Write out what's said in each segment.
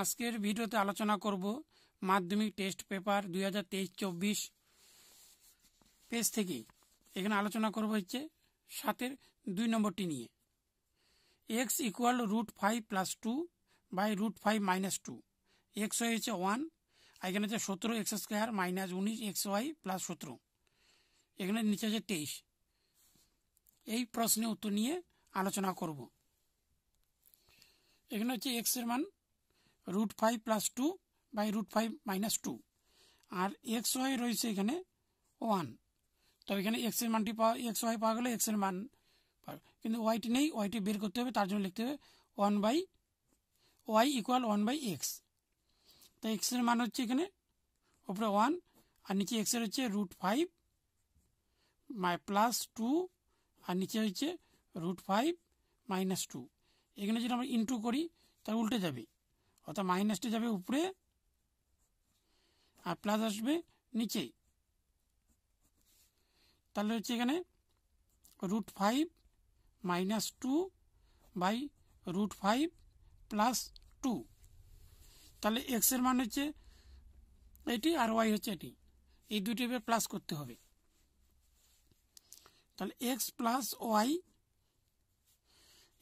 আজকের ভিডিওতে আলোচনা করব মাধ্যমিক টেস্ট পেপার দুই হাজার তেইশ চব্বিশ পেজ থেকে এখানে আলোচনা করব হচ্ছে সাতের দুই নম্বরটি নিয়ে x equal root five plus two by root five minus two x y হচ্ছে ওয়ান আর এখানে হচ্ছে সতেরো এক্স স্কোয়ার মাইনাস উনিশ এক্স ওয়াই প্লাস সতেরো এখানে নিচে হচ্ছে তেইশ এই প্রশ্নের উত্তর নিয়ে আলোচনা করব এখানে হচ্ছে এক্স এর মান root five plus two by root five minus two আর এক্স ওয়াই রয়েছে এখানে ওয়ান তবে এখানে এক্স এর মানটি পাওয়া এক্স ওয়াই পাওয়া গেলে এক্স এর মান কিন্তু ওয়াইটি নেই ওয়াইটি বের করতে হবে তার জন্য লিখতে হবে one by y equal one by x তো এক্স এর মান হচ্ছে এখানে ওপরে ওয়ান আর নিচে এক্স এর হচ্ছে রুট ফাইভ মাই প্লাস টু আর নিচে হচ্ছে রুট ফাইভ মাইনাস টু এখানে যদি আমরা ইন্টু করি তাহলে উল্টে যাবে অর্থাৎ মাইনাসটা যাবে উপরে আর প্লাস আসবে নিচে তাহলে হচ্ছে এখানে root five minus two by root five plus two তাহলে এক্সের মান হচ্ছে এটি আর ওয়াই হচ্ছে এটি এই দুটি প্লাস করতে হবে তাহলে এক্স প্লাস ওয়াই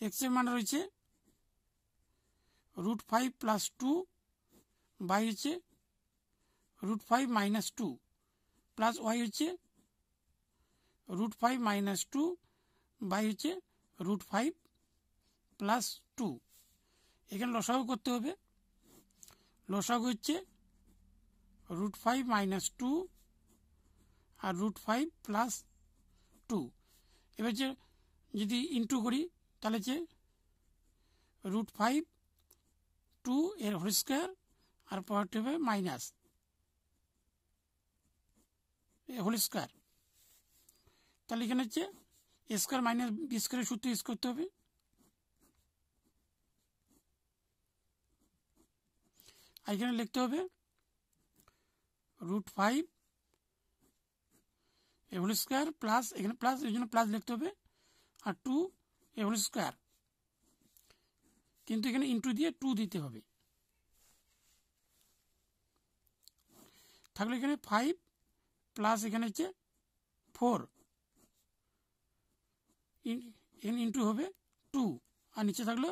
এক্সের মান রয়েছে root five plus two by হচ্ছে root five minus two plus y হচ্ছে root five minus two by হচ্ছে রুট ফাইভ প্লাস টু এখানে লসাগু করতে হবে লসাগু হচ্ছে রুট ফাইভ মাইনাস টু আর রুট ফাইভ প্লাস টু এবার যে যদি ইন্টু করি তাহলে হচ্ছে রুট ফাইভ টু এর হোল স্কোয়ার আর পাওয়ারটি হবে মাইনাস হোল স্কোয়ার তাহলে এখানে হচ্ছে এ স্কোয়ার মাইনাস বি স্কোয়ারের সূত্র ইউজ করতে হবে আর এখানে লিখতে হবে রুট ফাইভ এ হোল স্কোয়ার প্লাস এখানে প্লাস এই জন্য প্লাস লিখতে হবে আর টু এ হোল স্কোয়ার কিন্তু এখানে ইন্টু দিয়ে টু দিতে হবে থাকলে এখানে ফাইভ প্লাস এখানে হচ্ছে ফোর এখানে ইন্টু হবে টু আর নিচে থাকলো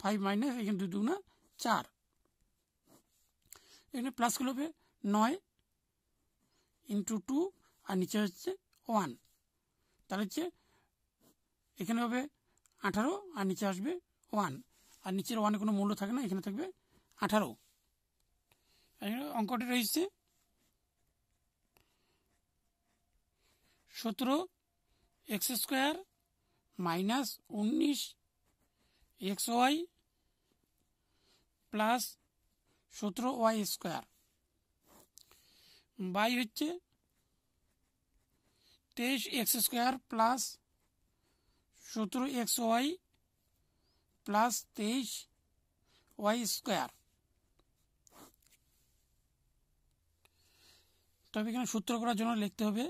ফাইভ মাইনাস এখানে দু দুগুণা চার এখানে প্লাস করলে হবে নয় ইন্টু টু আর নিচে হচ্ছে ওয়ান তাহলে হচ্ছে এখানে হবে আঠারো আর নিচে আসবে ওয়ান আর নিচের ওয়ানে কোনো মূল্য থাকে না এখানে থাকবে আঠারো অঙ্কটি রয়েছে সতেরো এক্স স্কোয়ার মাইনাস উনিশ এক্স ওয়াই প্লাস সতেরো ওয়াই স্কোয়ার বাই হচ্ছে তেইশ এক্স স্কোয়ার প্লাস সতেরো এক্স ওয়াই প্লাস তেইশ ওয়াই স্কোয়ার তবে এখানে সূত্র করার জন্য লিখতে হবে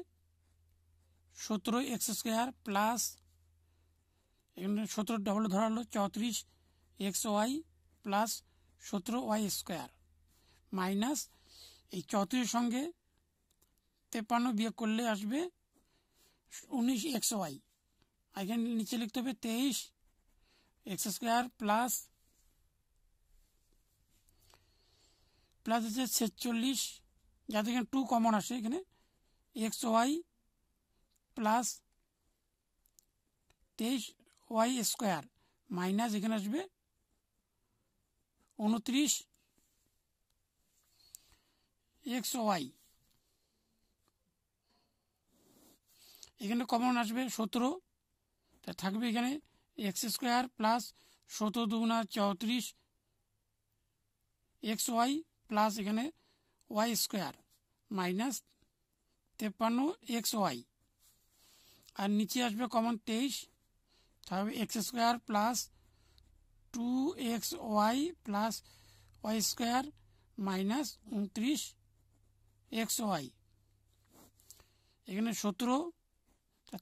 সতেরো এক্স স্কোয়ার প্লাস এখানে সতেরো ডবল ধরা চৌত্রিশ এক্স ওয়াই প্লাস সতেরো ওয়াই স্কোয়ার মাইনাস এই চৌত্রিশের সঙ্গে তেপান্ন বিয়োগ করলে আসবে উনিশ এক্স ওয়াই এখানে নিচে লিখতে হবে তেইশ এক্স স্কোয়ার প্লাস প্লাস হচ্ছে ছেচল্লিশ যাতে এখানে টু কমন আসে এখানে এক্স ওয়াই প্লাস তেইশ ওয়াই স্কোয়ার মাইনাস এখানে আসবে উনত্রিশ এক্স ওয়াই এখানে কমন আসবে সতেরো তা থাকবে এখানে এক্স স্কোয়ার প্লাস সতেরো দুগুণা চৌত্রিশ এক্স ওয়াই প্লাস এখানে ওয়াই স্কোয়ার মাইনাস তেপ্পান্ন এক্স ওয়াই আর নিচে আসবে কমন তেইশ তাহলে x square plus two x y plus y square minus উনত্রিশ এক্স ওয়াই এখানে সতেরো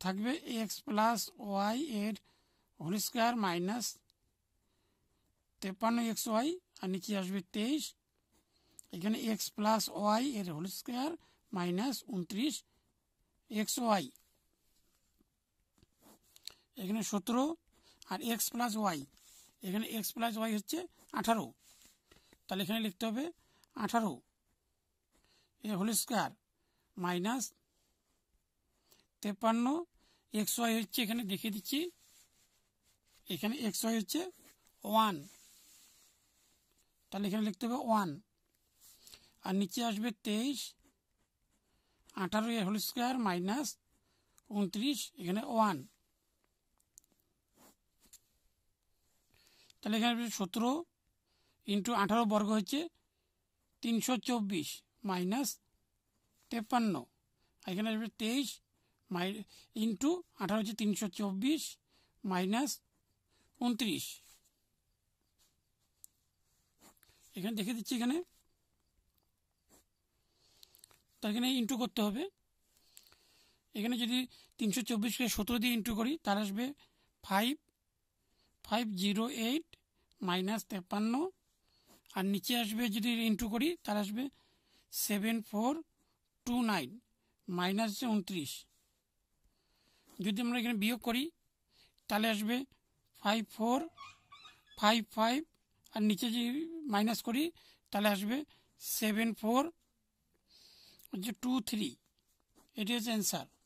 থাকবে এক্স প্লাস ওয়াই এর হোল স্কোয়ার মাইনাস তেপ্পান্ন এক্স ওয়াই আর নিচে আসবে তেইশ এখানে এক্স প্লাস ওয়াই এর হোল স্কোয়ার মাইনাস উনত্রিশ এক্স ওয়াই এখানে সতেরো আর এক্স প্লাস ওয়াই এখানে এক্স প্লাস ওয়াই হচ্ছে আঠারো তাহলে এখানে লিখতে হবে আঠারো এ হোল স্কোয়ার মাইনাস তেপান্ন এক্স ওয়াই হচ্ছে এখানে দেখিয়ে দিচ্ছি এখানে এক্স ওয়াই হচ্ছে ওয়ান তাহলে এখানে লিখতে হবে ওয়ান আর নিচে আসবে তেইশ আঠারো হোল স্কোয়ার মাইনাস উনত্রিশ এখানে ওয়ান তাহলে এখানে সতেরো ইন্টু আঠারো বর্গ হচ্ছে তিনশো চব্বিশ মাইনাস তেপান্ন এখানে আসবে তেইশ মাই ইন্টু আঠারো হচ্ছে তিনশো চব্বিশ মাইনাস উনত্রিশ এখানে দেখে দিচ্ছি এখানে তো এখানে ইন্টু করতে হবে এখানে যদি তিনশো চব্বিশকে সতেরো দিয়ে ইন্টু করি তার আসবে five five zero eight minus তেপান্ন আর নিচে আসবে যদি ইন্টু করি তার আসবে seven four two nine minus উনত্রিশ যদি আমরা এখানে বিয়োগ করি তাহলে আসবে ফাইভ ফোর ফাইভ ফাইভ আর নিচে যদি মাইনাস করি তাহলে আসবে সেভেন ফোর হচ্ছে টু থ্রি এটি হচ্ছে অ্যান্সার